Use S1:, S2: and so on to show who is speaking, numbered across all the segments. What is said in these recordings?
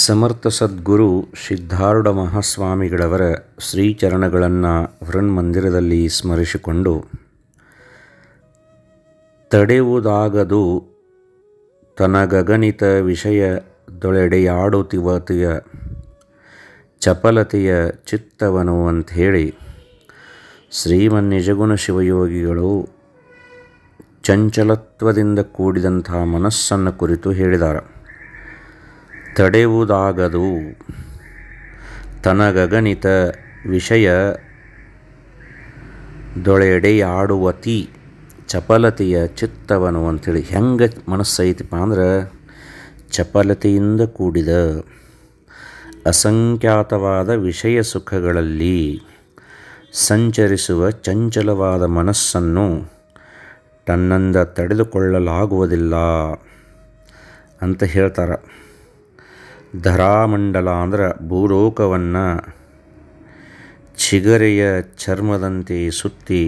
S1: ಸಮರ್ಥ ಸದ್ಗುರು ಸಿದ್ಧಾರೂಢ ಮಹಾಸ್ವಾಮಿಗಳವರ ಶ್ರೀಚರಣಗಳನ್ನು ಮಂದಿರದಲ್ಲಿ ಸ್ಮರಿಸಿಕೊಂಡು ತಡೆಯುವುದಾಗದು ತನಗಗಣಿತ ವಿಷಯ ದೊಳೆಡೆಯಾಡುತ್ತಿವತಿಯ ಚಪಲತೆಯ ಚಿತ್ತವನು ಅಂಥೇಳಿ ಶ್ರೀಮನ್ನಿಜಗುಣ ಶಿವಯೋಗಿಗಳು ಚಂಚಲತ್ವದಿಂದ ಕೂಡಿದಂಥ ಮನಸ್ಸನ್ನು ಕುರಿತು ಹೇಳಿದ್ದಾರೆ ತಡೆವುದಾಗದು ತನಗಗಣಿತ ವಿಷಯ ದೊಳೆಡೆಯಾಡುವತಿ ಚಪಲತೆಯ ಚಿತ್ತವನು ಅಂಥೇಳಿ ಹೆಂಗೆ ಮನಸ್ಸೈತಿಪ್ಪ ಅಂದ್ರೆ ಚಪಲತೆಯಿಂದ ಕೂಡಿದ ಅಸಂಖ್ಯಾತವಾದ ವಿಷಯ ಸುಖಗಳಲ್ಲಿ ಸಂಚರಿಸುವ ಚಂಚಲವಾದ ಮನಸ್ಸನ್ನು ತನ್ನಿಂದ ತಡೆದುಕೊಳ್ಳಲಾಗುವುದಿಲ್ಲ ಅಂತ ಹೇಳ್ತಾರೆ ಧರಾಮಂಡಲ ಅಂದ್ರೆ ಭೂಲೋಕವನ್ನು ಚಿಗರೆಯ ಚರ್ಮದಂತೆ ಸುತ್ತಿ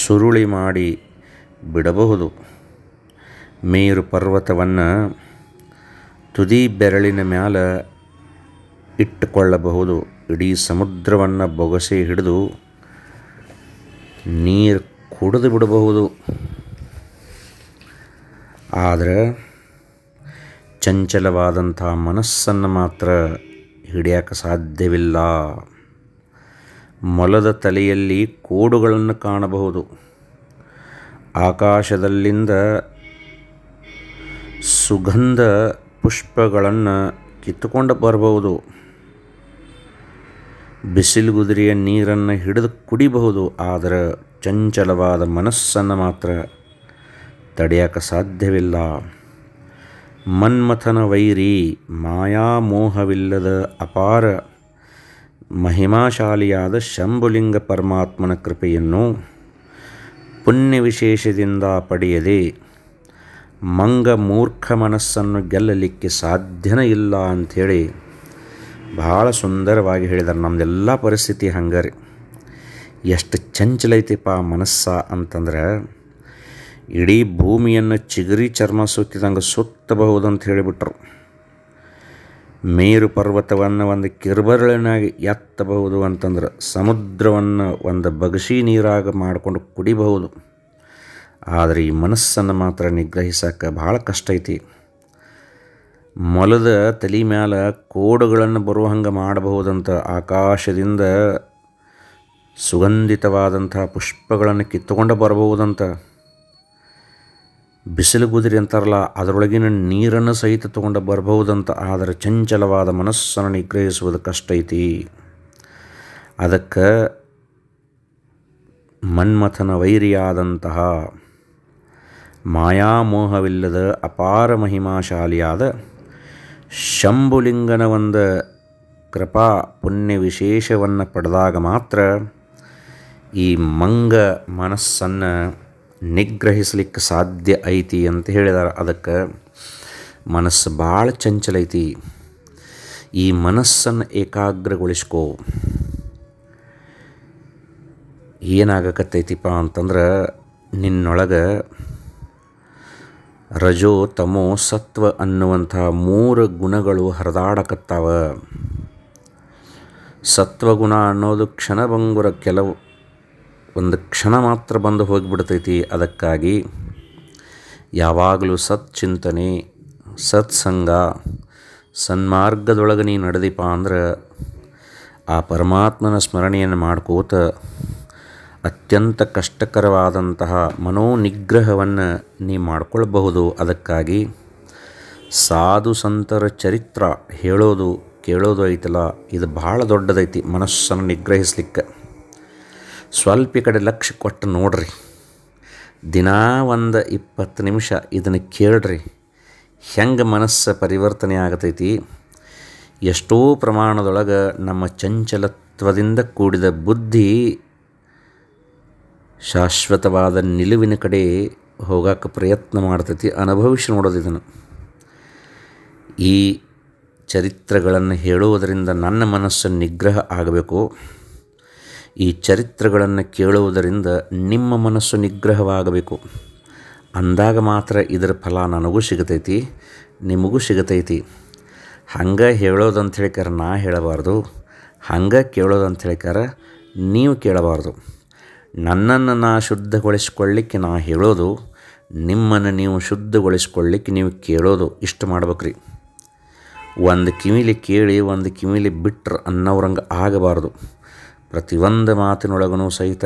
S1: ಸುರುಳಿ ಮಾಡಿ ಬಿಡಬಹುದು ಮೇರು ಪರ್ವತವನ್ನು ತುದಿ ಬೆರಳಿನ ಮ್ಯಾಲ ಇಟ್ಟುಕೊಳ್ಳಬಹುದು ಇಡೀ ಸಮುದ್ರವನ್ನು ಬೊಗಸೆ ಹಿಡಿದು ನೀರು ಕುಡಿದು ಬಿಡಬಹುದು ಆದರೆ ಚಂಚಲವಾದಂಥ ಮನಸ್ಸನ್ನು ಮಾತ್ರ ಹಿಡಿಯಕ್ಕೆ ಸಾಧ್ಯವಿಲ್ಲ ಮೊಲದ ತಲೆಯಲ್ಲಿ ಕೋಡುಗಳನ್ನು ಕಾಣಬಹುದು ಆಕಾಶದಲ್ಲಿಂದ ಸುಗಂಧ ಪುಷ್ಪಗಳನ್ನು ಕಿತ್ತುಕೊಂಡು ಬರಬಹುದು ಬಿಸಿಲುಗುದುರಿಯ ನೀರನ್ನು ಹಿಡಿದು ಕುಡಿಬಹುದು ಆದರೆ ಚಂಚಲವಾದ ಮನಸ್ಸನ್ನು ಮಾತ್ರ ತಡೆಯಕ್ಕೆ ಸಾಧ್ಯವಿಲ್ಲ ಮನ್ಮಥನ ವೈರಿ ಮಾಯಾಮೋಹವಿಲ್ಲದ ಅಪಾರ ಮಹಿಮಾಶಾಲಿಯಾದ ಶಂಭುಲಿಂಗ ಪರಮಾತ್ಮನ ಕೃಪೆಯನ್ನು ಪುಣ್ಯ ವಿಶೇಷದಿಂದ ಪಡೆಯದೆ ಮಂಗ ಮೂರ್ಖ ಮನಸ್ಸನ್ನು ಗೆಲ್ಲಲಿಕ್ಕೆ ಸಾಧ್ಯನೇ ಇಲ್ಲ ಅಂಥೇಳಿ ಭಾಳ ಸುಂದರವಾಗಿ ಹೇಳಿದ್ದಾರೆ ನಮ್ಮದೆಲ್ಲ ಪರಿಸ್ಥಿತಿ ಹಂಗಾರೆ ಎಷ್ಟು ಚಂಚಲೈತಿಪ್ಪ ಮನಸ್ಸ ಅಂತಂದ್ರೆ ಇಡೀ ಭೂಮಿಯನ್ನು ಚಿಗರಿ ಚರ್ಮ ಸುತ್ತಿದಂಗೆ ಸುತ್ತಬಹುದು ಅಂತ ಹೇಳಿಬಿಟ್ರು ಮೇರು ಪರ್ವತವನ್ನು ಒಂದು ಕಿರುಬರಳನಾಗಿ ಎತ್ತಬಹುದು ಅಂತಂದ್ರೆ ಸಮುದ್ರವನ್ನು ಒಂದು ಬಗಸಿ ನೀರಾಗ ಮಾಡಿಕೊಂಡು ಕುಡಿಬಹುದು ಆದರೆ ಈ ಮನಸ್ಸನ್ನು ಮಾತ್ರ ನಿಗ್ರಹಿಸೋಕೆ ಭಾಳ ಕಷ್ಟ ಐತಿ ಮೊಲದ ತಲೆ ಮ್ಯಾಲ ಕೋಡುಗಳನ್ನು ಬರುವ ಹಂಗೆ ಮಾಡಬಹುದಂತ ಆಕಾಶದಿಂದ ಸುಗಂಧಿತವಾದಂಥ ಪುಷ್ಪಗಳನ್ನು ಕಿತ್ತುಕೊಂಡು ಬರಬಹುದಂತ ಬಿಸಿಲು ಕುದುರೆ ಅಂತಾರಲ್ಲ ಅದರೊಳಗಿನ ನೀರನ್ನು ಸಹಿತ ತಗೊಂಡ ಬರಬಹುದಂತ ಆದರೆ ಚಂಚಲವಾದ ಮನಸ್ಸನ್ನು ನಿಗ್ರಹಿಸುವುದು ಕಷ್ಟ ಐತಿ ಅದಕ್ಕೆ ಮನ್ಮಥನ ವೈರಿಯಾದಂತಹ ಮಾಯಾಮೋಹವಿಲ್ಲದ ಅಪಾರ ಮಹಿಮಾಶಾಲಿಯಾದ ಶಂಭುಲಿಂಗನ ಒಂದು ಕೃಪಾ ಪುಣ್ಯ ವಿಶೇಷವನ್ನು ಪಡೆದಾಗ ಮಾತ್ರ ಈ ಮಂಗ ಮನಸ್ಸನ್ನು ನಿಗ್ರಹಿಸ್ಲಿಕ್ಕೆ ಸಾಧ್ಯ ಐತಿ ಅಂತ ಹೇಳಿದಾರೆ ಅದಕ್ಕೆ ಮನಸ್ಸು ಭಾಳ ಚಂಚಲ ಐತಿ ಈ ಮನಸ್ಸನ್ನು ಏಕಾಗ್ರಗೊಳಿಸ್ಕೋ ಏನಾಗಕತ್ತೈತಿಪ್ಪ ಅಂತಂದ್ರೆ ನಿನ್ನೊಳಗೆ ರಜೋ ತಮೋ ಸತ್ವ ಅನ್ನುವಂಥ ಮೂರು ಗುಣಗಳು ಹರಿದಾಡಕತ್ತಾವ ಸತ್ವಗುಣ ಅನ್ನೋದು ಕ್ಷಣಭಂಗುರ ಕೆಲವು ಒಂದು ಕ್ಷಣ ಮಾತ್ರ ಬಂದು ಹೋಗಿಬಿಡ್ತೈತಿ ಅದಕ್ಕಾಗಿ ಯಾವಾಗಲೂ ಸತ್ಚಿಂತನೆ ಸತ್ಸಂಗ ಸನ್ಮಾರ್ಗದೊಳಗೆ ನೀ ನಡೆದಿಪ್ಪ ಅಂದ್ರೆ ಆ ಪರಮಾತ್ಮನ ಸ್ಮರಣೆಯನ್ನು ಮಾಡ್ಕೋತ ಅತ್ಯಂತ ಕಷ್ಟಕರವಾದಂತಹ ಮನೋನಿಗ್ರಹವನ್ನು ನೀ ಮಾಡ್ಕೊಳ್ಬಹುದು ಅದಕ್ಕಾಗಿ ಸಾಧು ಸಂತರ ಚರಿತ್ರ ಹೇಳೋದು ಕೇಳೋದು ಐತಲ್ಲ ಇದು ಭಾಳ ದೊಡ್ಡದೈತಿ ಮನಸ್ಸನ್ನು ನಿಗ್ರಹಿಸ್ಲಿಕ್ಕೆ ಸ್ವಲ್ಪ ಈ ಕಡೆ ಲಕ್ಷ್ಯ ಕೊಟ್ಟು ನೋಡ್ರಿ ದಿನಾ ಒಂದು ಇಪ್ಪತ್ತು ನಿಮಿಷ ಇದನ್ನು ಕೇಳ್ರಿ ಹೆಂಗೆ ಮನಸ್ಸು ಪರಿವರ್ತನೆ ಆಗತೈತಿ ಎಷ್ಟೋ ಪ್ರಮಾಣದೊಳಗೆ ನಮ್ಮ ಚಂಚಲತ್ವದಿಂದ ಕೂಡಿದ ಬುದ್ಧಿ ಶಾಶ್ವತವಾದ ನಿಲುವಿನ ಕಡೆ ಹೋಗಕ್ಕೆ ಪ್ರಯತ್ನ ಮಾಡ್ತೈತಿ ಅನುಭವಿಸಿ ನೋಡೋದು ಇದನ್ನು ಈ ಚರಿತ್ರೆಗಳನ್ನು ಹೇಳುವುದರಿಂದ ನನ್ನ ಮನಸ್ಸು ನಿಗ್ರಹ ಆಗಬೇಕು ಈ ಚರಿತ್ರೆಗಳನ್ನು ಕೇಳುವುದರಿಂದ ನಿಮ್ಮ ಮನಸ್ಸು ನಿಗ್ರಹವಾಗಬೇಕು ಅಂದಾಗ ಮಾತ್ರ ಇದರ ಫಲ ನನಗೂ ಸಿಗತೈತಿ ನಿಮಗೂ ಸಿಗತೈತಿ ಹಂಗೆ ಹೇಳೋದು ಅಂತ ಹೇಳಿಕಾರ ನಾ ಹೇಳಬಾರ್ದು ಹಂಗೆ ಕೇಳೋದು ಅಂತ ಹೇಳಿಕಾರ ನೀವು ಕೇಳಬಾರ್ದು ನನ್ನನ್ನು ನಾ ಶುದ್ಧಗೊಳಿಸ್ಕೊಳ್ಳಿಕ್ಕೆ ನಾ ಹೇಳೋದು ನಿಮ್ಮನ್ನು ನೀವು ಶುದ್ಧಗೊಳಿಸ್ಕೊಳ್ಳಿಕ್ಕೆ ನೀವು ಕೇಳೋದು ಇಷ್ಟು ಮಾಡ್ಬೇಕ್ರಿ ಒಂದು ಕಿವಿಲಿ ಕೇಳಿ ಒಂದು ಕಿವಿಲಿ ಬಿಟ್ರೆ ಅನ್ನೋರಂಗೆ ಆಗಬಾರ್ದು ಪ್ರತಿಯೊಂದು ಮಾತಿನೊಳಗೂ ಸಹಿತ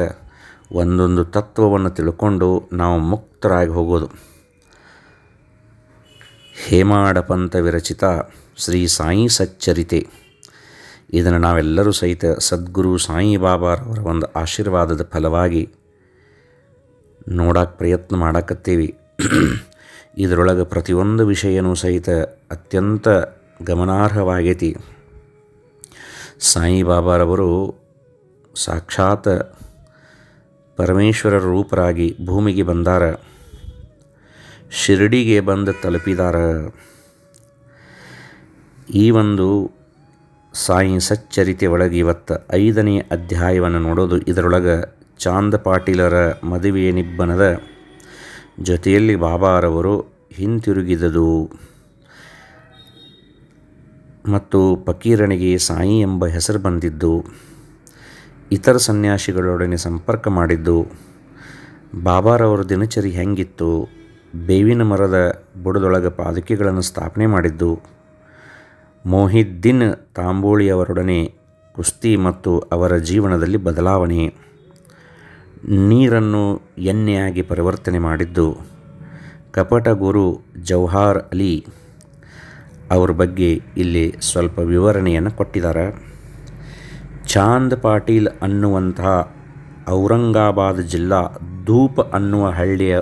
S1: ಒಂದೊಂದು ತತ್ವವನ್ನು ತಿಳ್ಕೊಂಡು ನಾವು ಮುಕ್ತರಾಗಿ ಹೋಗೋದು ಹೇಮಾಡ ಪಂಥ ವಿರಚಿತ ಶ್ರೀ ಸಾಯಿ ಸಚ್ಚರಿತೆ ಇದನ್ನು ನಾವೆಲ್ಲರೂ ಸಹಿತ ಸದ್ಗುರು ಸಾಯಿ ಬಾಬಾರವರ ಒಂದು ಆಶೀರ್ವಾದದ ಫಲವಾಗಿ ನೋಡಕ್ಕೆ ಪ್ರಯತ್ನ ಮಾಡಕತ್ತೀವಿ ಇದರೊಳಗೆ ಪ್ರತಿಯೊಂದು ವಿಷಯನೂ ಸಹಿತ ಅತ್ಯಂತ ಗಮನಾರ್ಹವಾಗೈತಿ ಸಾಯಿ ಬಾಬಾರವರು ಸಾಕ್ಷಾತ್ ಪರಮೇಶ್ವರ ರೂಪರಾಗಿ ಭೂಮಿಗೆ ಬಂದಾರ ಶಿರಡಿಗೆ ಬಂದು ತಲುಪಿದಾರ ಈ ಒಂದು ಸಾಯಿ ಸಚ್ಚರಿತೆ ಒಳಗೆ ಇವತ್ತು ಐದನೇ ಅಧ್ಯಾಯವನ್ನು ನೋಡೋದು ಇದರೊಳಗೆ ಚಾಂದ ಪಾಟೀಲರ ಮದುವೆಯ ನಿಬ್ಬನದ ಜೊತೆಯಲ್ಲಿ ಬಾಬಾರವರು ಹಿಂತಿರುಗಿದದು ಮತ್ತು ಪಕೀರಣಿಗೆ ಸಾಯಿ ಎಂಬ ಹೆಸರು ಬಂದಿದ್ದು ಇತರ ಸನ್ಯಾಸಿಗಳೊಡನೆ ಸಂಪರ್ಕ ಮಾಡಿದ್ದು ಬಾಬಾರವರ ದಿನಚರಿ ಹೆಂಗಿತ್ತು ಬೇವಿನ ಮರದ ಬುಡದೊಳಗೆ ಪಾದುಕೆಗಳನ್ನು ಸ್ಥಾಪನೆ ಮಾಡಿದ್ದು ಮೋಹಿದ್ದೀನ್ ತಾಂಬೋಳಿಯವರೊಡನೆ ಕುಸ್ತಿ ಮತ್ತು ಅವರ ಜೀವನದಲ್ಲಿ ಬದಲಾವಣೆ ನೀರನ್ನು ಎಣ್ಣೆಯಾಗಿ ಪರಿವರ್ತನೆ ಮಾಡಿದ್ದು ಕಪಟ ಗುರು ಜೌಹಾರ್ ಅಲಿ ಅವ್ರ ಬಗ್ಗೆ ಇಲ್ಲಿ ಸ್ವಲ್ಪ ವಿವರಣೆಯನ್ನು ಕೊಟ್ಟಿದ್ದಾರೆ ಚಾಂದ್ ಪಾಟೀಲ್ ಅನ್ನುವಂತಹ ಔರಂಗಾಬಾದ್ ಜಿಲ್ಲಾ ಧೂಪ್ ಅನ್ನುವ ಹಳ್ಳಿಯ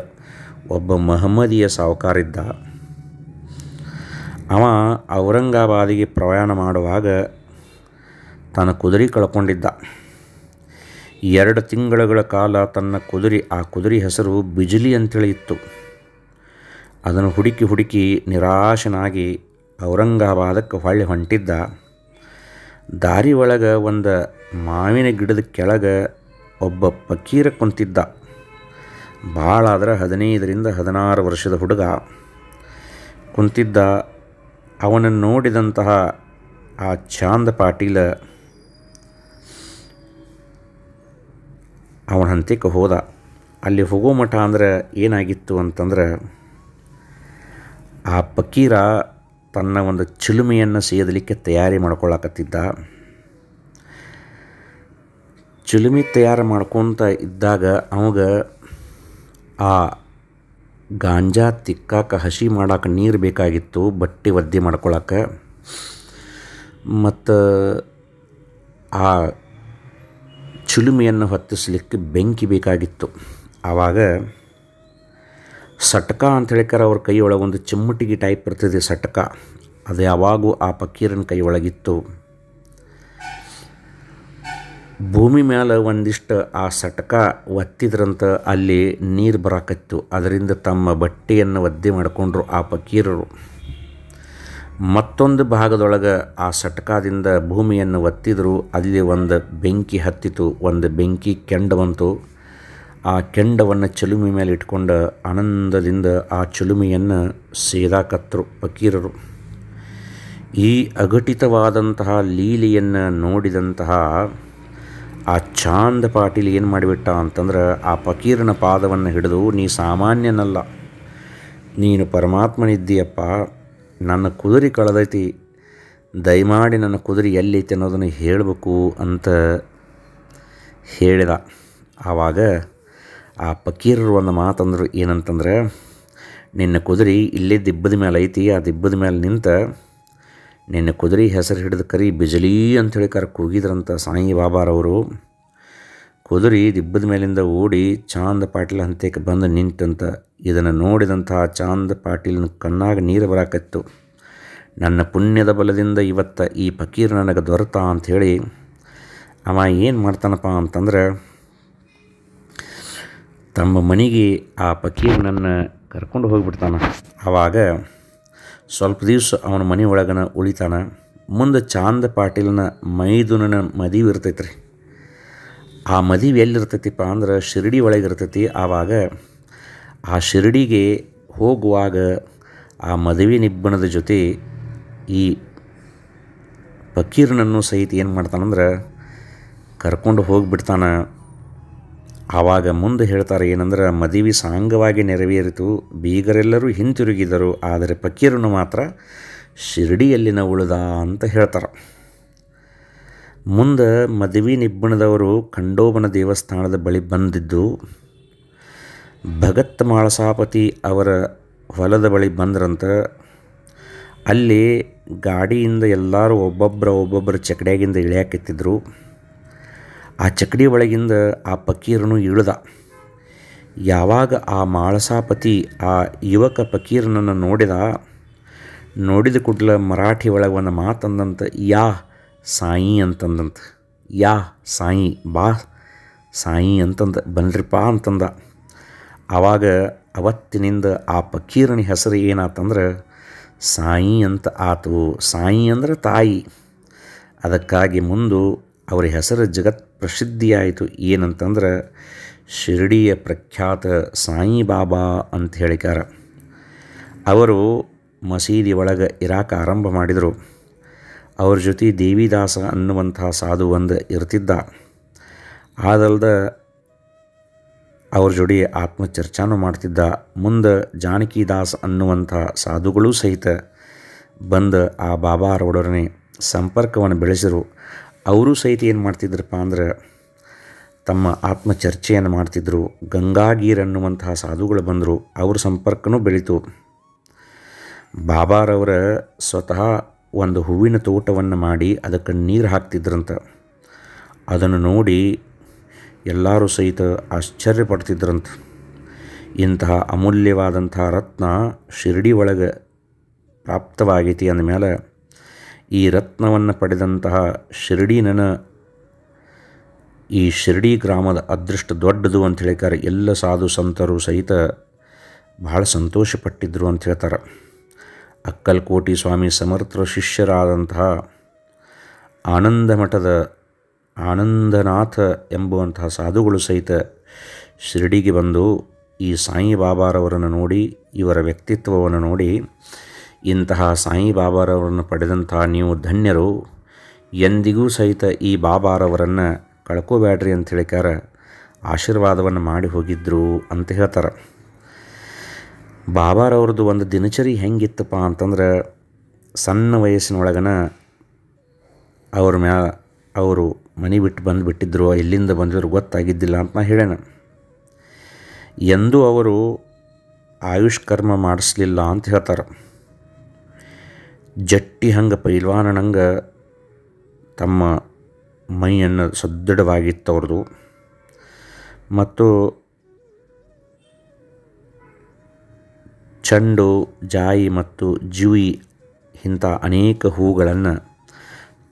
S1: ಒಬ್ಬ ಮಹಮ್ಮದಿಯ ಸಾವುಕಾರಿದ್ದ ಅವ ಔರಂಗಾಬಾದಿಗೆ ಪ್ರಯಾಣ ಮಾಡುವಾಗ ತನ್ನ ಕುದುರೆ ಕಳ್ಕೊಂಡಿದ್ದ ಎರಡು ತಿಂಗಳುಗಳ ಕಾಲ ತನ್ನ ಕುದುರೆ ಆ ಕುದುರೆ ಹೆಸರು ಬಿಜಿಲಿ ಅಂತೇಳಿ ಇತ್ತು ಅದನ್ನು ಹುಡುಕಿ ಹುಡುಕಿ ನಿರಾಶನಾಗಿ ಔರಂಗಾಬಾದಕ್ಕೆ ಹೊಳ್ಳಿ ಹೊಂಟಿದ್ದ ದಾರಿ ಒಳಗೆ ಒಂದು ಮಾವಿನ ಗಿಡದ ಕೆಳಗೆ ಒಬ್ಬ ಪಕೀರ ಕುಂತಿದ್ದ ಭಾಳ ಆದ್ರೆ ಹದಿನೈದರಿಂದ ಹದಿನಾರು ವರ್ಷದ ಹುಡುಗ ಕುಂತಿದ್ದ ಅವನನ್ನು ನೋಡಿದಂತಹ ಆ ಚಾಂದ ಪಾಟೀಲ ಅವನ ಹಂತಕ್ಕೆ ಹೋದ ಅಲ್ಲಿ ಹೋಗೋ ಮಠ ಅಂದ್ರೆ ಏನಾಗಿತ್ತು ಅಂತಂದ್ರೆ ಆ ಪಕೀರ ತನ್ನ ಒಂದು ಚಿಲುಮೆಯನ್ನು ಸೇದಲಿಕ್ಕೆ ತಯಾರಿ ಮಾಡ್ಕೊಳ್ಳಾಕತ್ತಿದ್ದ ಚಿಲುಮೆ ತಯಾರು ಮಾಡ್ಕೊತ ಇದ್ದಾಗ ಅವಾಗ ಆ ಗಾಂಜಾ ತಿಕ್ಕಾಕ ಹಸಿ ಮಾಡಾಕ ನೀರು ಬೇಕಾಗಿತ್ತು ಬಟ್ಟೆ ಒದ್ದೆ ಮಾಡ್ಕೊಳಕ್ಕೆ ಮತ್ತು ಆ ಚಿಲುಮೆಯನ್ನು ಹೊತ್ತಿಸ್ಲಿಕ್ಕೆ ಬೆಂಕಿ ಬೇಕಾಗಿತ್ತು ಆವಾಗ ಸಟಕ ಅಂತ ಹೇಳಿಕಾರ ಅವ್ರ ಕೈಯೊಳಗೆ ಒಂದು ಚಿಮ್ಮಟಿಗೆ ಟೈಪ್ ಇರ್ತದೆ ಸಟಕ ಅದು ಯಾವಾಗೂ ಆ ಪಕ್ಕೀರನ ಕೈಯೊಳಗಿತ್ತು ಭೂಮಿ ಮೇಲೆ ಒಂದಿಷ್ಟು ಆ ಸಟಕ ಒತ್ತಿದ್ರಂತ ಅಲ್ಲಿ ನೀರು ಬರಾಕತ್ತು ಅದರಿಂದ ತಮ್ಮ ಬಟ್ಟೆಯನ್ನು ಒದ್ದೆ ಮಾಡಿಕೊಂಡ್ರು ಆ ಪಕೀರರು ಮತ್ತೊಂದು ಭಾಗದೊಳಗೆ ಆ ಸಟಕದಿಂದ ಭೂಮಿಯನ್ನು ಒತ್ತಿದ್ರು ಅಲ್ಲಿ ಒಂದು ಬೆಂಕಿ ಹತ್ತಿತು ಒಂದು ಬೆಂಕಿ ಕೆಂಡು ಬಂತು ಆ ಕೆಂಡವನ್ನು ಚಲುಮೆ ಮೇಲೆ ಇಟ್ಕೊಂಡು ಆನಂದದಿಂದ ಆ ಚಲುಮೆಯನ್ನು ಸೇದಾಕತ್ತರು ಫಕೀರರು ಈ ಅಘಟಿತವಾದಂತಹ ಲೀಲೆಯನ್ನು ನೋಡಿದಂತಹ ಆ ಚಾಂದ ಪಾಟೀಲ್ ಏನು ಮಾಡಿಬಿಟ್ಟ ಅಂತಂದ್ರೆ ಆ ಫಕೀರನ ಪಾದವನ್ನು ಹಿಡಿದು ನೀ ಸಾಮಾನ್ಯನಲ್ಲ ನೀನು ಪರಮಾತ್ಮನಿದ್ದೀಯಪ್ಪ ನನ್ನ ಕುದುರೆ ಕಳೆದೈತಿ ದಯಮಾಡಿ ನನ್ನ ಕುದುರೆ ಎಲ್ಲೈತಿ ಅನ್ನೋದನ್ನು ಹೇಳಬೇಕು ಅಂತ ಹೇಳಿದ ಆವಾಗ ಆ ಪಕೀರರು ಒಂದು ಮಾತಂದರು ಏನಂತಂದ್ರೆ ನಿನ್ನ ಕುದುರೆ ಇಲ್ಲೇ ದಿಬ್ಬದ ಮೇಲೆ ಐತಿ ಆ ದಿಬ್ಬದ ಮೇಲೆ ನಿಂತ ನಿನ್ನ ಕುದುರೆ ಹೆಸರು ಹಿಡಿದು ಕರಿ ಬಿಜಲಿ ಅಂಥೇಳಿ ಕರ ಕೂಗಿದ್ರಂತ ಸಾಯಿ ಬಾಬಾರವರು ಕುದುರೆ ದಿಬ್ಬದ ಮೇಲಿಂದ ಓಡಿ ಚಾಂದ ಪಾಟೀಲ್ ಹಂತಕ್ಕೆ ಬಂದು ನಿಂತಂತ ಇದನ್ನು ನೋಡಿದಂತಹ ಚಾಂದ ಪಾಟೀಲ್ನ ಕಣ್ಣಾಗ ನೀರು ಬರಾಕತ್ತು ನನ್ನ ಪುಣ್ಯದ ಬಲದಿಂದ ಇವತ್ತು ಈ ಪಕೀರ್ ನನಗೆ ದೊರೆತ ಅಂಥೇಳಿ ಅವ ಏನು ಮಾಡ್ತಾನಪ್ಪ ಅಂತಂದ್ರೆ ತಮ್ಮ ಮನೆಗೆ ಆ ಪಕೀರನನ್ನು ಕರ್ಕೊಂಡು ಹೋಗಿಬಿಡ್ತಾನೆ ಆವಾಗ ಸ್ವಲ್ಪ ದಿವಸ ಅವನ ಮನೆ ಒಳಗನ ಉಳಿತಾನೆ ಮುಂದೆ ಚಾಂದ ಪಾಟೀಲನ ಮೈದುನನ ಮದುವೆ ಇರ್ತೈತೆ ರೀ ಆ ಮದುವೆ ಎಲ್ಲಿರ್ತೈತಿಪ್ಪ ಅಂದ್ರೆ ಶಿರಡಿ ಒಳಗೆ ಇರ್ತೈತಿ ಆವಾಗ ಆ ಶಿರಡಿಗೆ ಹೋಗುವಾಗ ಆ ಮದುವೆ ನಿಬ್ಬಣದ ಜೊತೆ ಈ ಪಕೀರನನ್ನು ಸಹಿತ ಏನು ಮಾಡ್ತಾನಂದ್ರೆ ಕರ್ಕೊಂಡು ಹೋಗಿಬಿಡ್ತಾನೆ ಆವಾಗ ಮುಂದೆ ಹೇಳ್ತಾರೆ ಏನಂದ್ರೆ ಮದುವೆ ಸಾಂಗವಾಗಿ ನೆರವೇರಿತು ಬೀಗರೆಲ್ಲರೂ ಹಿಂತಿರುಗಿದರು ಆದರೆ ಪಕೀರನ್ನು ಮಾತ್ರ ಶಿರಡಿಯಲ್ಲಿನ ಉಳಿದ ಅಂತ ಹೇಳ್ತಾರೆ ಮುಂದೆ ಮದುವೆ ನಿಬ್ಬಣದವರು ಖಂಡೋಬನ ದೇವಸ್ಥಾನದ ಬಳಿ ಬಂದಿದ್ದು ಭಗತ್ ಮಾಳಸಾಪತಿ ಅವರ ಹೊಲದ ಬಳಿ ಬಂದ್ರಂತ ಅಲ್ಲಿ ಗಾಡಿಯಿಂದ ಎಲ್ಲರೂ ಒಬ್ಬೊಬ್ಬರ ಒಬ್ಬೊಬ್ಬರ ಚಕಡ್ಯಾಗಿಂದ ಇಳಿಯಾಕೆತ್ತಿದ್ದರು ಆ ಚಕ್ಕಡಿ ಒಳಗಿಂದ ಆ ಪಕ್ಕೀರನು ಇಳಿದ ಯಾವಾಗ ಆ ಮಾಳಸಾಪತಿ ಆ ಯುವಕ ಪಕೀರನನ್ನು ನೋಡಿದ ನೋಡಿದ ಕೂಡಲ ಮರಾಠಿ ಒಳಗೆ ಒಂದು ಮಾತಂದಂತ ಯಾ ಸಾಯಿ ಅಂತಂದಂತ ಯಾ ಸಾಯಿ ಬಾ ಸಾಯಿ ಅಂತಂದ ಬನ್ರಿಪ್ಪ ಅಂತಂದ ಆವಾಗ ಅವತ್ತಿನಿಂದ ಆ ಪಕ್ಕೀರನ ಹೆಸರು ಏನಾತಂದ್ರೆ ಸಾಯಿ ಅಂತ ಆತು ಸಾಯಿ ಅಂದ್ರೆ ತಾಯಿ ಅದಕ್ಕಾಗಿ ಮುಂದೆ ಅವ್ರ ಹೆಸರು ಜಗತ್ ಪ್ರಸಿದ್ಧಿಯಾಯಿತು ಏನಂತಂದ್ರೆ ಶಿರಡಿಯ ಪ್ರಖ್ಯಾತ ಸಾಯಿ ಬಾಬಾ ಅಂತ ಹೇಳಿಕಾರ ಅವರು ಮಸೀದಿ ಒಳಗೆ ಇರಾಕ ಆರಂಭ ಮಾಡಿದರು ಅವ್ರ ಜೊತೆ ದೇವಿದಾಸ ಅನ್ನುವಂಥ ಸಾಧು ಒಂದು ಇರ್ತಿದ್ದ ಆದಲ್ದ ಅವ್ರ ಜೋಡಿ ಆತ್ಮಚರ್ಚಾನು ಮಾಡ್ತಿದ್ದ ಮುಂದೆ ದಾಸ್ ಅನ್ನುವಂಥ ಸಾಧುಗಳೂ ಸಹಿತ ಬಂದು ಆ ಬಾಬಾ ಅವರೊಡನೆ ಸಂಪರ್ಕವನ್ನು ಬೆಳೆಸಿದರು ಅವರು ಸಹಿತ ಏನು ಮಾಡ್ತಿದ್ರಪ್ಪ ಅಂದ್ರೆ ತಮ್ಮ ಆತ್ಮಚರ್ಚೆಯನ್ನು ಮಾಡ್ತಿದ್ದರು ಅನ್ನುವಂತಹ ಸಾಧುಗಳು ಬಂದರು ಅವ್ರ ಸಂಪರ್ಕನೂ ಬೆಳೀತು ಬಾಬಾರವರ ಸ್ವತಃ ಒಂದು ಹೂವಿನ ತೋಟವನ್ನು ಮಾಡಿ ಅದಕ್ಕೆ ನೀರು ಹಾಕ್ತಿದ್ರಂತ ಅದನ್ನು ನೋಡಿ ಎಲ್ಲರೂ ಸಹಿತ ಆಶ್ಚರ್ಯ ಪಡ್ತಿದ್ರಂತ ಇಂತಹ ಅಮೂಲ್ಯವಾದಂತಹ ರತ್ನ ಶಿರಡಿ ಒಳಗೆ ಪ್ರಾಪ್ತವಾಗೈತಿ ಅಂದಮೇಲೆ ಈ ರತ್ನವನ್ನು ಪಡೆದಂತಹ ಶಿರಡಿನನ ಈ ಶಿರಡಿ ಗ್ರಾಮದ ಅದೃಷ್ಟ ದೊಡ್ಡದು ಅಂತ ಹೇಳಿಕಾರೆ ಎಲ್ಲ ಸಾಧು ಸಂತರು ಸಹಿತ ಬಹಳ ಸಂತೋಷಪಟ್ಟಿದ್ರು ಅಂತ ಹೇಳ್ತಾರೆ ಅಕ್ಕಲ್ಕೋಟಿ ಸ್ವಾಮಿ ಸಮರ್ಥ ಶಿಷ್ಯರಾದಂತಹ ಆನಂದ ಮಠದ ಆನಂದನಾಥ ಎಂಬುವಂತಹ ಸಾಧುಗಳು ಸಹಿತ ಶಿರಡಿಗೆ ಬಂದು ಈ ಸಾಯಿಬಾಬಾರವರನ್ನು ನೋಡಿ ಇವರ ವ್ಯಕ್ತಿತ್ವವನ್ನು ನೋಡಿ ಇಂತಹ ಸಾಯಿ ಸಾಯಿಬಾಬಾರವರನ್ನು ಪಡೆದಂತಹ ನೀವು ಧನ್ಯರು ಎಂದಿಗೂ ಸಹಿತ ಈ ಬಾಬಾರವರನ್ನು ಕಳ್ಕೋಬೇಡ್ರಿ ಅಂತ ಹೇಳಿಕಾರ ಆಶೀರ್ವಾದವನ್ನು ಮಾಡಿ ಹೋಗಿದ್ದರು ಅಂತ ಹೇಳ್ತಾರೆ ಬಾಬಾರವ್ರದ್ದು ಒಂದು ದಿನಚರಿ ಹೆಂಗಿತ್ತಪ್ಪ ಅಂತಂದ್ರೆ ಸಣ್ಣ ವಯಸ್ಸಿನೊಳಗನ ಅವ್ರ ಮ್ಯಾ ಅವರು ಮನೆ ಬಿಟ್ಟು ಬಂದು ಬಿಟ್ಟಿದ್ರು ಎಲ್ಲಿಂದ ಬಂದಿದ್ರು ಗೊತ್ತಾಗಿದ್ದಿಲ್ಲ ಅಂತ ನಾ ಹೇಳೋಣ ಎಂದೂ ಅವರು ಆಯುಷ್ಕರ್ಮ ಮಾಡಿಸ್ಲಿಲ್ಲ ಅಂತ ಹೇಳ್ತಾರೆ ಜಟ್ಟಿ ಹಂಗೆ ಪೈಲ್ವಾನನಂಗೆ ತಮ್ಮ ಮೈಯನ್ನು ಸದೃಢವಾಗಿತ್ತವ್ರದು ಮತ್ತು ಚೆಂಡು ಜಾಯಿ ಮತ್ತು ಜೂಯಿ ಇಂಥ ಅನೇಕ ಹೂಗಳನ್ನು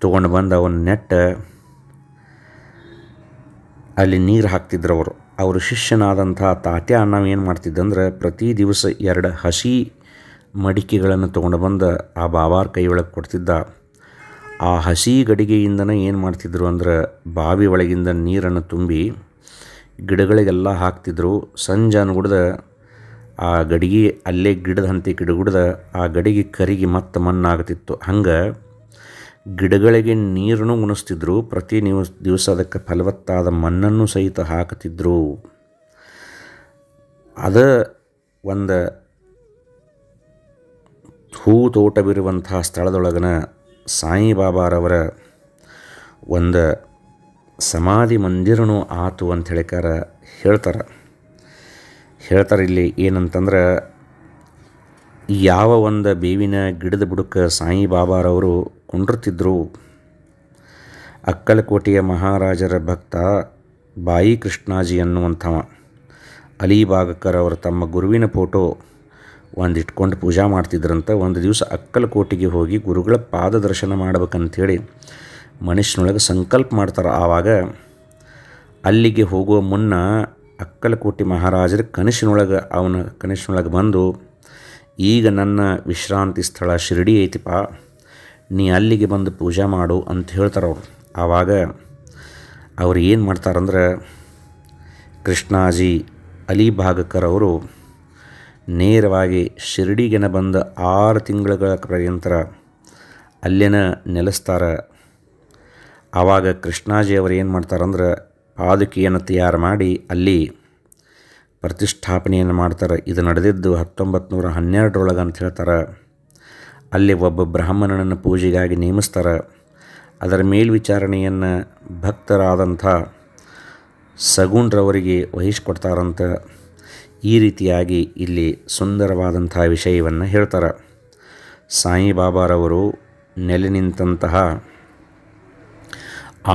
S1: ತೊಗೊಂಡು ಬಂದು ಅವನ್ನ ನೆಟ್ಟ ಅಲ್ಲಿ ನೀರು ಹಾಕ್ತಿದ್ರು ಅವರು ಅವರು ಶಿಷ್ಯನಾದಂಥ ತಾತ್ಯ ನಾವು ಏನು ಮಾಡ್ತಿದ್ದಂದ್ರೆ ಪ್ರತಿ ದಿವಸ ಎರಡು ಹಸಿ ಮಡಿಕೆಗಳನ್ನು ತೊಗೊಂಡು ಬಂದು ಆ ಕೈ ಒಳಗೆ ಕೊಡ್ತಿದ್ದ ಆ ಹಸಿ ಗಡಿಗೆಯಿಂದನೇ ಏನು ಮಾಡ್ತಿದ್ರು ಅಂದ್ರೆ ಬಾವಿ ಒಳಗಿಂದ ನೀರನ್ನು ತುಂಬಿ ಗಿಡಗಳಿಗೆಲ್ಲ ಹಾಕ್ತಿದ್ರು ಸಂಜೆ ಗುಡ್ದ ಆ ಗಡಿಗೆ ಅಲ್ಲೇ ಗಿಡದ ಹಂತಿ ಗಿಡಗುಡ್ದ ಆ ಗಡಿಗೆ ಕರಿಗಿ ಮತ್ತೆ ಮಣ್ಣಾಗುತ್ತಿತ್ತು ಹಂಗೆ ಗಿಡಗಳಿಗೆ ನೀರನ್ನು ಉಣಿಸ್ತಿದ್ರು ಪ್ರತಿ ನಿವಸ್ ದಿವಸ ಅದಕ್ಕೆ ಫಲವತ್ತಾದ ಮಣ್ಣನ್ನು ಸಹಿತ ಹಾಕ್ತಿದ್ರು ಅದ ಒಂದು ಹೂತೋಟವಿರುವಂಥ ಸ್ಥಳದೊಳಗನ ಸಾಯಿಬಾಬಾರವರ ಒಂದು ಸಮಾಧಿ ಮಂದಿರನೂ ಆತು ಅಂತ ಹೇಳಿಕಾರ ಹೇಳ್ತಾರೆ ಹೇಳ್ತಾರೆ ಇಲ್ಲಿ ಏನಂತಂದ್ರೆ ಯಾವ ಒಂದು ಬೇವಿನ ಗಿಡದ ಬುಡಕ್ಕೆ ಸಾಯಿಬಾಬಾರವರು ಕುಂಡಿರ್ತಿದ್ರು ಅಕ್ಕಲಕೋಟೆಯ ಮಹಾರಾಜರ ಭಕ್ತ ಬಾಯಿ ಕೃಷ್ಣಾಜಿ ಅನ್ನುವಂಥವ ಅಲಿಬಾಗಕರ್ ತಮ್ಮ ಗುರುವಿನ ಫೋಟೋ ಒಂದು ಇಟ್ಕೊಂಡು ಪೂಜೆ ಮಾಡ್ತಿದ್ರಂತ ಒಂದು ದಿವಸ ಅಕ್ಕಲಕೋಟಿಗೆ ಹೋಗಿ ಗುರುಗಳ ಪಾದ ದರ್ಶನ ಮಾಡ್ಬೇಕಂಥೇಳಿ ಮನುಷ್ಯನೊಳಗೆ ಸಂಕಲ್ಪ ಮಾಡ್ತಾರೆ ಆವಾಗ ಅಲ್ಲಿಗೆ ಹೋಗುವ ಮುನ್ನ ಅಕ್ಕಲಕೋಟಿ ಮಹಾರಾಜರ ಕನಸಿನೊಳಗೆ ಅವನ ಕನಸಿನೊಳಗೆ ಬಂದು ಈಗ ನನ್ನ ವಿಶ್ರಾಂತಿ ಸ್ಥಳ ಶಿರಡಿ ಐತಿಪ್ಪ ನೀ ಅಲ್ಲಿಗೆ ಬಂದು ಪೂಜೆ ಮಾಡು ಅಂತ ಹೇಳ್ತಾರೆ ಅವರು ಆವಾಗ ಅವ್ರು ಏನು ಮಾಡ್ತಾರಂದ್ರೆ ಕೃಷ್ಣಾಜಿ ಅಲಿ ಭಾಗಕರವರು ಅವರು ನೇರವಾಗಿ ಶಿರಡಿಗೆನ ಬಂದ ಆರು ತಿಂಗಳ ಪರ್ಯಂತರ ಅಲ್ಲಿನ ನೆಲೆಸ್ತಾರೆ ಆವಾಗ ಕೃಷ್ಣಾಜಿಯವರು ಏನು ಮಾಡ್ತಾರಂದ್ರೆ ಪಾದುಕೆಯನ್ನು ತಯಾರು ಮಾಡಿ ಅಲ್ಲಿ ಪ್ರತಿಷ್ಠಾಪನೆಯನ್ನು ಮಾಡ್ತಾರೆ ಇದು ನಡೆದಿದ್ದು ಹತ್ತೊಂಬತ್ತು ನೂರ ಹನ್ನೆರಡರೊಳಗೆ ಅಂತ ಹೇಳ್ತಾರೆ ಅಲ್ಲಿ ಒಬ್ಬ ಬ್ರಾಹ್ಮಣನನ್ನು ಪೂಜೆಗಾಗಿ ನೇಮಿಸ್ತಾರೆ ಅದರ ಮೇಲ್ವಿಚಾರಣೆಯನ್ನು ಭಕ್ತರಾದಂಥ ಸಗುಂಡ್ರವರಿಗೆ ವಹಿಸ್ಕೊಡ್ತಾರಂತ ಈ ರೀತಿಯಾಗಿ ಇಲ್ಲಿ ಸುಂದರವಾದಂತಹ ವಿಷಯವನ್ನು ಹೇಳ್ತಾರೆ ಸಾಯಿಬಾಬಾರವರು ನೆಲೆ ನಿಂತಹ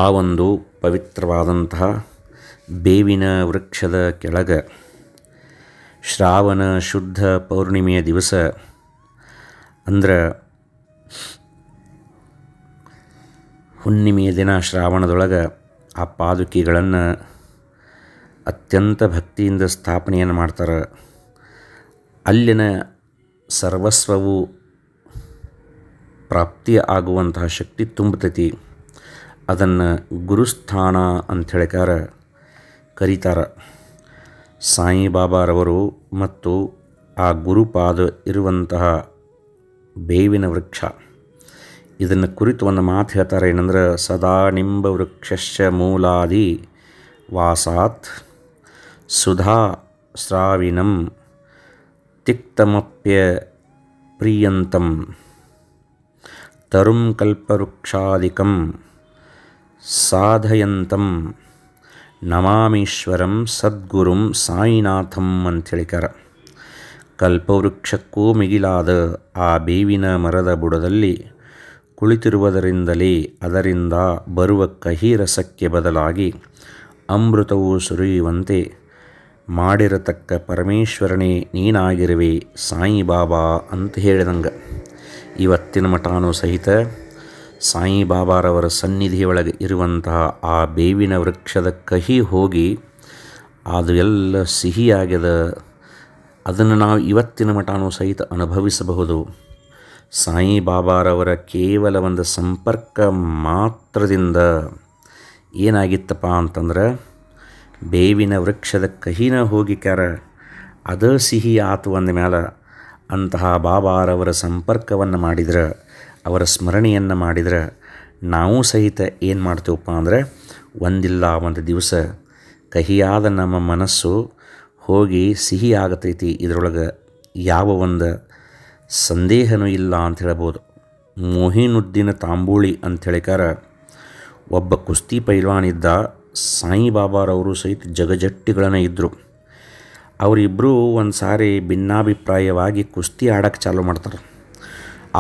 S1: ಆ ಒಂದು ಪವಿತ್ರವಾದಂತಹ ಬೇವಿನ ವೃಕ್ಷದ ಕೆಳಗೆ ಶ್ರಾವಣ ಶುದ್ಧ ಪೌರ್ಣಿಮೆಯ ದಿವಸ ಅಂದ್ರೆ ಹುಣ್ಣಿಮೆಯ ದಿನ ಶ್ರಾವಣದೊಳಗೆ ಆ ಪಾದುಕಿಗಳನ್ನು ಅತ್ಯಂತ ಭಕ್ತಿಯಿಂದ ಸ್ಥಾಪನೆಯನ್ನು ಮಾಡ್ತಾರೆ ಅಲ್ಲಿನ ಸರ್ವಸ್ವವು ಪ್ರಾಪ್ತಿ ಆಗುವಂತಹ ಶಕ್ತಿ ತುಂಬತೈತಿ ಅದನ್ನು ಗುರುಸ್ಥಾನ ಅಂತ ಅಂಥೇಳಿಕಾರ ಕರೀತಾರೆ ಸಾಯಿಬಾಬಾರವರು ಮತ್ತು ಆ ಗುರುಪಾದ ಇರುವಂತಹ ಬೇವಿನ ವೃಕ್ಷ ಇದನ್ನು ಕುರಿತು ಒಂದು ಮಾತು ಹೇಳ್ತಾರೆ ಏನಂದ್ರೆ ಸದಾ ನಿಂಬ ವೃಕ್ಷಶ್ಚ ಮೂಲಾದಿ ವಾಸಾತ್ ಸುಧಾ ಸ್ರಾವಿನಂ ತಿಕ್ತಮಪ್ಯ ಪ್ರಿಯಂತಂ ತರುಂ ಕಲ್ಪವೃಕ್ಷಾಧಿಕಂ ಸಾಧಯಂತಂ ನಮಾಮೀಶ್ವರಂ ಸದ್ಗುರುಂ ಸಾಯಿನಾಥಂ ಅಂಥೇಳಿಕಾರ ಕಲ್ಪವೃಕ್ಷಕ್ಕೂ ಮಿಗಿಲಾದ ಆ ಬೇವಿನ ಮರದ ಬುಡದಲ್ಲಿ ಕುಳಿತಿರುವುದರಿಂದಲೇ ಅದರಿಂದ ಬರುವ ಕಹಿ ರಸಕ್ಕೆ ಬದಲಾಗಿ ಅಮೃತವು ಸುರಿಯುವಂತೆ ಮಾಡಿರತಕ್ಕ ಪರಮೇಶ್ವರನೇ ನೀನಾಗಿರುವೆ ಸಾಯಿಬಾಬಾ ಅಂತ ಹೇಳಿದಂಗೆ ಇವತ್ತಿನ ಮಠಾನು ಸಹಿತ ಸಾಯಿಬಾಬಾರವರ ಸನ್ನಿಧಿಯೊಳಗೆ ಇರುವಂತಹ ಆ ಬೇವಿನ ವೃಕ್ಷದ ಕಹಿ ಹೋಗಿ ಅದು ಎಲ್ಲ ಸಿಹಿಯಾಗ್ಯದ ಅದನ್ನು ನಾವು ಇವತ್ತಿನ ಮಠಾನು ಸಹಿತ ಅನುಭವಿಸಬಹುದು ಸಾಯಿಬಾಬಾರವರ ಕೇವಲ ಒಂದು ಸಂಪರ್ಕ ಮಾತ್ರದಿಂದ ಏನಾಗಿತ್ತಪ್ಪ ಅಂತಂದ್ರೆ ಬೇವಿನ ವೃಕ್ಷದ ಕಹಿನ ಹೋಗಿಕ್ಯಾರ ಅದ ಸಿಹಿ ಆತು ಅಂದ ಮ್ಯಾಲ ಅಂತಹ ಬಾಬಾರವರ ಸಂಪರ್ಕವನ್ನು ಮಾಡಿದ್ರೆ ಅವರ ಸ್ಮರಣೆಯನ್ನು ಮಾಡಿದ್ರೆ ನಾವು ಸಹಿತ ಏನು ಮಾಡ್ತೇವಪ್ಪ ಅಂದರೆ ಒಂದಿಲ್ಲ ಒಂದು ದಿವಸ ಕಹಿಯಾದ ನಮ್ಮ ಮನಸ್ಸು ಹೋಗಿ ಸಿಹಿ ಆಗತೈತಿ ಇದರೊಳಗೆ ಯಾವ ಒಂದು ಸಂದೇಹನೂ ಇಲ್ಲ ಅಂತ ಹೇಳ್ಬೋದು ಮೊಹಿನುದ್ದೀನ ತಾಂಬೂಳಿ ಅಂತ ಹೇಳಿಕಾರ ಒಬ್ಬ ಕುಸ್ತಿ ಪೈಲ್ವಾನಿದ್ದ ಸಾಯಿ ಬಾಬಾರವರು ಸಹಿತ ಜಗಜಟ್ಟಿಗಳನ್ನು ಇದ್ದರು ಅವರಿಬ್ಬರೂ ಒಂದು ಸಾರಿ ಭಿನ್ನಾಭಿಪ್ರಾಯವಾಗಿ ಕುಸ್ತಿ ಆಡೋಕ್ಕೆ ಚಾಲು ಮಾಡ್ತಾರೆ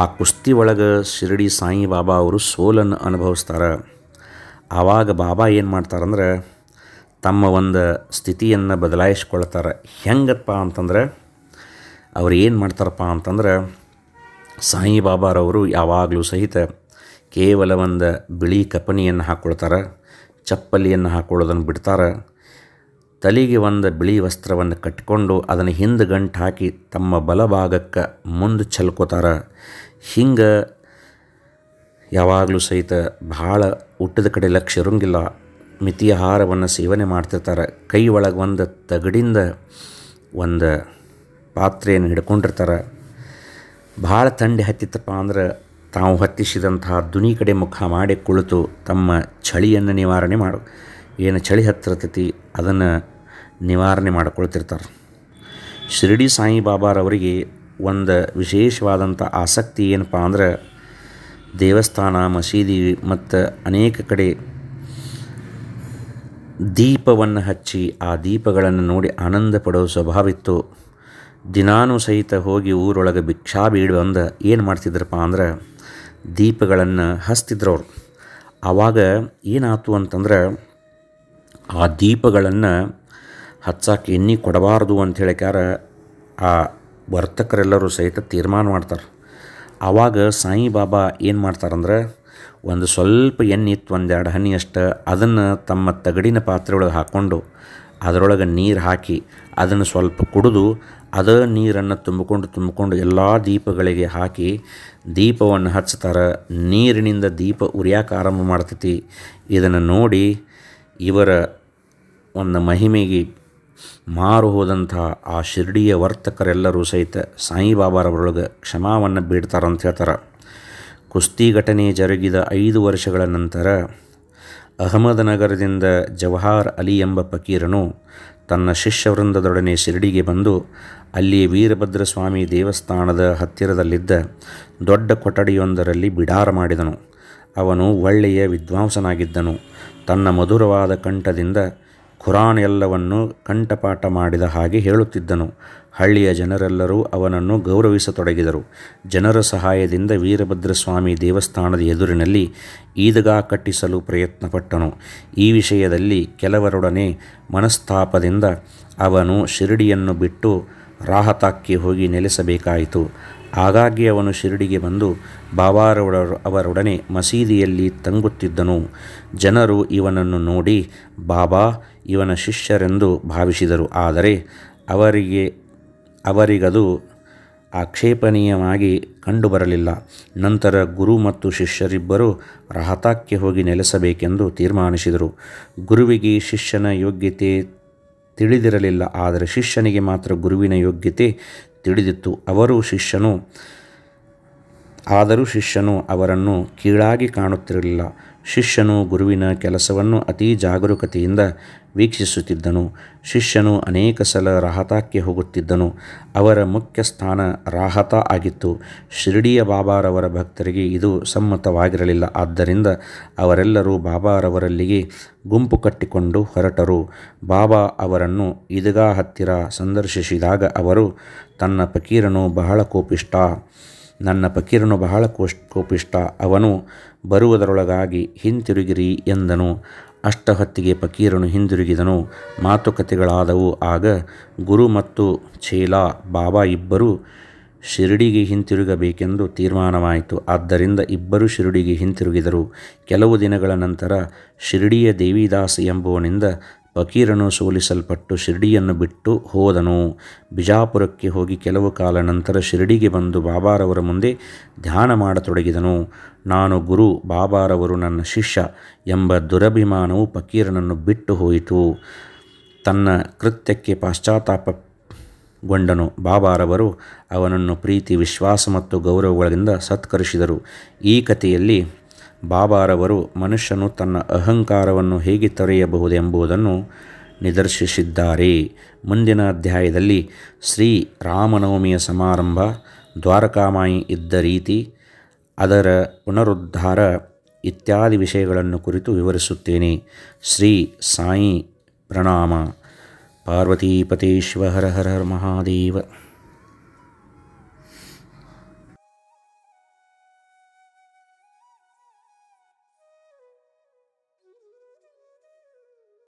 S1: ಆ ಕುಸ್ತಿ ಒಳಗೆ ಶಿರಡಿ ಸಾಯಿಬಾಬಾ ಅವರು ಸೋಲನ್ನು ಅನುಭವಿಸ್ತಾರೆ ಆವಾಗ ಬಾಬಾ ಏನು ಮಾಡ್ತಾರಂದ್ರೆ ತಮ್ಮ ಒಂದು ಸ್ಥಿತಿಯನ್ನು ಬದಲಾಯಿಸ್ಕೊಳ್ತಾರೆ ಹೆಂಗಪ್ಪ ಅಂತಂದ್ರೆ ಅವ್ರು ಏನು ಮಾಡ್ತಾರಪ್ಪ ಅಂತಂದ್ರೆ ಸಾಯಿ ಬಾಬಾರವರು ಯಾವಾಗಲೂ ಸಹಿತ ಕೇವಲ ಒಂದು ಬಿಳಿ ಕಪನಿಯನ್ನು ಹಾಕ್ಕೊಳ್ತಾರೆ ಚಪ್ಪಲಿಯನ್ನು ಹಾಕೊಳ್ಳೋದನ್ನು ಬಿಡ್ತಾರೆ ತಲೆಗೆ ಒಂದು ಬಿಳಿ ವಸ್ತ್ರವನ್ನು ಕಟ್ಕೊಂಡು ಅದನ್ನು ಹಿಂದೆ ಗಂಟು ಹಾಕಿ ತಮ್ಮ ಬಲಭಾಗಕ್ಕೆ ಮುಂದೆ ಚಲ್ಕೋತಾರ ಹಿಂಗೆ ಯಾವಾಗಲೂ ಸಹಿತ ಭಾಳ ಊಟದ ಕಡೆ ಲಕ್ಷ ಇರೋಂಗಿಲ್ಲ ಆಹಾರವನ್ನು ಸೇವನೆ ಮಾಡ್ತಿರ್ತಾರೆ ಕೈ ಒಳಗೆ ಒಂದು ತಗಡಿಂದ ಒಂದು ಪಾತ್ರೆಯನ್ನು ಹಿಡ್ಕೊಂಡಿರ್ತಾರೆ ಭಾಳ ಥಂಡಿ ಹತ್ತಿತ್ತಪ್ಪ ಅಂದ್ರೆ ತಾವು ಹತ್ತಿಸಿದಂತಹ ದುನಿ ಕಡೆ ಮುಖ ಮಾಡಿ ಕುಳಿತು ತಮ್ಮ ಚಳಿಯನ್ನು ನಿವಾರಣೆ ಮಾಡು ಏನು ಚಳಿ ಹತ್ತಿರತೈತಿ ಅದನ್ನು ನಿವಾರಣೆ ಮಾಡಿಕೊಳ್ತಿರ್ತಾರೆ ಶಿರಡಿ ಸಾಯಿಬಾಬಾರವರಿಗೆ ಒಂದು ವಿಶೇಷವಾದಂಥ ಆಸಕ್ತಿ ಏನಪ್ಪ ಅಂದ್ರೆ ದೇವಸ್ಥಾನ ಮಸೀದಿ ಮತ್ತು ಅನೇಕ ಕಡೆ ದೀಪವನ್ನು ಹಚ್ಚಿ ಆ ದೀಪಗಳನ್ನು ನೋಡಿ ಆನಂದ ಪಡೋ ಸ್ವಭಾವ ಇತ್ತು ದಿನಾನೂ ಸಹಿತ ಹೋಗಿ ಊರೊಳಗೆ ಭಿಕ್ಷಾ ಬೀಡು ಅಂದ ಏನು ಮಾಡ್ತಿದ್ರಪ್ಪ ಅಂದ್ರೆ ದೀಪಗಳನ್ನು ಅವರು ಆವಾಗ ಏನಾಯ್ತು ಅಂತಂದ್ರೆ ಆ ದೀಪಗಳನ್ನು ಹಚ್ಚಕ್ಕೆ ಎಣ್ಣೆ ಕೊಡಬಾರ್ದು ಅಂತ ಹೇಳಿಕಾರ ಆ ವರ್ತಕರೆಲ್ಲರೂ ಸಹಿತ ತೀರ್ಮಾನ ಮಾಡ್ತಾರೆ ಆವಾಗ ಸಾಯಿಬಾಬಾ ಏನು ಮಾಡ್ತಾರಂದ್ರೆ ಒಂದು ಸ್ವಲ್ಪ ಎಣ್ಣೆ ಇತ್ತು ಒಂದೆರಡು ಹನಿ ಅಷ್ಟು ಅದನ್ನು ತಮ್ಮ ತಗಡಿನ ಪಾತ್ರೆ ಒಳಗೆ ಹಾಕ್ಕೊಂಡು ಅದರೊಳಗೆ ನೀರು ಹಾಕಿ ಅದನ್ನು ಸ್ವಲ್ಪ ಕುಡಿದು ಅದ ನೀರನ್ನು ತುಂಬಿಕೊಂಡು ತುಂಬಿಕೊಂಡು ಎಲ್ಲ ದೀಪಗಳಿಗೆ ಹಾಕಿ ದೀಪವನ್ನು ಹಚ್ತಾರೆ ನೀರಿನಿಂದ ದೀಪ ಉರಿಯಾಕ ಆರಂಭ ಮಾಡ್ತೈತಿ ಇದನ್ನು ನೋಡಿ ಇವರ ಒಂದು ಮಹಿಮೆಗೆ ಮಾರು ಹೋದಂಥ ಆ ಶಿರ್ಡಿಯ ವರ್ತಕರೆಲ್ಲರೂ ಸಹಿತ ಸಾಯಿಬಾಬಾರವರೊಳಗೆ ಕ್ಷಮಾವನ್ನು ಬೀಡ್ತಾರಂತ ಹೇಳ್ತಾರೆ ಕುಸ್ತಿ ಘಟನೆ ಜರುಗಿದ ಐದು ವರ್ಷಗಳ ನಂತರ ನಗರದಿಂದ ಜವಾಹರ್ ಅಲಿ ಎಂಬ ಫಕೀರನು ತನ್ನ ಶಿಷ್ಯವೃಂದದೊಡನೆ ಶಿರಡಿಗೆ ಬಂದು ಅಲ್ಲಿ ವೀರಭದ್ರಸ್ವಾಮಿ ದೇವಸ್ಥಾನದ ಹತ್ತಿರದಲ್ಲಿದ್ದ ದೊಡ್ಡ ಕೊಠಡಿಯೊಂದರಲ್ಲಿ ಬಿಡಾರ ಮಾಡಿದನು ಅವನು ಒಳ್ಳೆಯ ವಿದ್ವಾಂಸನಾಗಿದ್ದನು ತನ್ನ ಮಧುರವಾದ ಕಂಠದಿಂದ ಖುರಾನ್ ಎಲ್ಲವನ್ನು ಕಂಠಪಾಠ ಮಾಡಿದ ಹಾಗೆ ಹೇಳುತ್ತಿದ್ದನು ಹಳ್ಳಿಯ ಜನರೆಲ್ಲರೂ ಅವನನ್ನು ಗೌರವಿಸತೊಡಗಿದರು ಜನರ ಸಹಾಯದಿಂದ ವೀರಭದ್ರಸ್ವಾಮಿ ದೇವಸ್ಥಾನದ ಎದುರಿನಲ್ಲಿ ಈದ್ಗಾ ಕಟ್ಟಿಸಲು ಪ್ರಯತ್ನಪಟ್ಟನು ಈ ವಿಷಯದಲ್ಲಿ ಕೆಲವರೊಡನೆ ಮನಸ್ತಾಪದಿಂದ ಅವನು ಶಿರಡಿಯನ್ನು ಬಿಟ್ಟು ರಾಹತಾಕ್ಕೆ ಹೋಗಿ ನೆಲೆಸಬೇಕಾಯಿತು ಆಗಾಗ್ಗೆ ಅವನು ಶಿರಡಿಗೆ ಬಂದು ಬಾಬಾರೊಡ ಅವರೊಡನೆ ಮಸೀದಿಯಲ್ಲಿ ತಂಗುತ್ತಿದ್ದನು ಜನರು ಇವನನ್ನು ನೋಡಿ ಬಾಬಾ ಇವನ ಶಿಷ್ಯರೆಂದು ಭಾವಿಸಿದರು ಆದರೆ ಅವರಿಗೆ ಅವರಿಗದು ಆಕ್ಷೇಪಣೀಯವಾಗಿ ಕಂಡುಬರಲಿಲ್ಲ ನಂತರ ಗುರು ಮತ್ತು ಶಿಷ್ಯರಿಬ್ಬರು ರಹತಾಕ್ಕೆ ಹೋಗಿ ನೆಲೆಸಬೇಕೆಂದು ತೀರ್ಮಾನಿಸಿದರು ಗುರುವಿಗೆ ಶಿಷ್ಯನ ಯೋಗ್ಯತೆ ತಿಳಿದಿರಲಿಲ್ಲ ಆದರೆ ಶಿಷ್ಯನಿಗೆ ಮಾತ್ರ ಗುರುವಿನ ಯೋಗ್ಯತೆ ತಿಳಿದಿತ್ತು ಅವರು ಶಿಷ್ಯನು ಆದರೂ ಶಿಷ್ಯನು ಅವರನ್ನು ಕೀಳಾಗಿ ಕಾಣುತ್ತಿರಲಿಲ್ಲ ಶಿಷ್ಯನು ಗುರುವಿನ ಕೆಲಸವನ್ನು ಅತೀ ಜಾಗರೂಕತೆಯಿಂದ ವೀಕ್ಷಿಸುತ್ತಿದ್ದನು ಶಿಷ್ಯನು ಅನೇಕ ಸಲ ರಾಹತಾಕ್ಕೆ ಹೋಗುತ್ತಿದ್ದನು ಅವರ ಮುಖ್ಯ ಸ್ಥಾನ ರಾಹತ ಆಗಿತ್ತು ಶಿರಡಿಯ ಬಾಬಾರವರ ಭಕ್ತರಿಗೆ ಇದು ಸಮ್ಮತವಾಗಿರಲಿಲ್ಲ ಆದ್ದರಿಂದ ಅವರೆಲ್ಲರೂ ಬಾಬಾರವರಲ್ಲಿಗೆ ಗುಂಪು ಕಟ್ಟಿಕೊಂಡು ಹೊರಟರು ಬಾಬಾ ಅವರನ್ನು ಈದ್ಗಾ ಹತ್ತಿರ ಸಂದರ್ಶಿಸಿದಾಗ ಅವರು ತನ್ನ ಫಕೀರನು ಬಹಳ ಕೋಪಿಷ್ಟ ನನ್ನ ಪಕೀರನು ಬಹಳ ಕೋಷ್ ಕೋಪಿಷ್ಟ ಅವನು ಬರುವುದರೊಳಗಾಗಿ ಹಿಂತಿರುಗಿರಿ ಎಂದನು ಅಷ್ಟ ಹೊತ್ತಿಗೆ ಪಕೀರನು ಹಿಂದಿರುಗಿದನು ಮಾತುಕತೆಗಳಾದವು ಆಗ ಗುರು ಮತ್ತು ಛೇಲಾ ಬಾಬಾ ಇಬ್ಬರೂ ಶಿರಡಿಗೆ ಹಿಂತಿರುಗಬೇಕೆಂದು ತೀರ್ಮಾನವಾಯಿತು ಆದ್ದರಿಂದ ಇಬ್ಬರು ಶಿರಡಿಗೆ ಹಿಂತಿರುಗಿದರು ಕೆಲವು ದಿನಗಳ ನಂತರ ಶಿರಡಿಯ ದೇವಿದಾಸ್ ಎಂಬುವನಿಂದ ಫಕೀರನು ಸೋಲಿಸಲ್ಪಟ್ಟು ಶಿರಡಿಯನ್ನು ಬಿಟ್ಟು ಹೋದನು ಬಿಜಾಪುರಕ್ಕೆ ಹೋಗಿ ಕೆಲವು ಕಾಲ ನಂತರ ಶಿರ್ಡಿಗೆ ಬಂದು ಬಾಬಾರವರ ಮುಂದೆ ಧ್ಯಾನ ಮಾಡತೊಡಗಿದನು ನಾನು ಗುರು ಬಾಬಾರವರು ನನ್ನ ಶಿಷ್ಯ ಎಂಬ ದುರಭಿಮಾನವು ಫಕೀರನನ್ನು ಬಿಟ್ಟು ಹೋಯಿತು ತನ್ನ ಕೃತ್ಯಕ್ಕೆ ಪಾಶ್ಚಾತ್ತಾಪಗೊಂಡನು ಬಾಬಾರವರು ಅವನನ್ನು ಪ್ರೀತಿ ವಿಶ್ವಾಸ ಮತ್ತು ಗೌರವಗಳಿಂದ ಸತ್ಕರಿಸಿದರು ಈ ಕಥೆಯಲ್ಲಿ ಬಾಬಾರವರು ಮನುಷ್ಯನು ತನ್ನ ಅಹಂಕಾರವನ್ನು ಹೇಗೆ ತೊರೆಯಬಹುದೆಂಬುದನ್ನು ನಿದರ್ಶಿಸಿದ್ದಾರೆ ಮುಂದಿನ ಅಧ್ಯಾಯದಲ್ಲಿ ಶ್ರೀ ರಾಮನವಮಿಯ ಸಮಾರಂಭ ದ್ವಾರಕಾಮಾಯಿ ಇದ್ದ ರೀತಿ ಅದರ ಪುನರುದ್ಧಾರ ಇತ್ಯಾದಿ ವಿಷಯಗಳನ್ನು ಕುರಿತು ವಿವರಿಸುತ್ತೇನೆ ಶ್ರೀ ಸಾಯಿ ಪ್ರಣಾಮ ಪಾರ್ವತೀಪತೇಶ್ವ ಹರ ಹರ ಹರ ಮಹಾದೇವ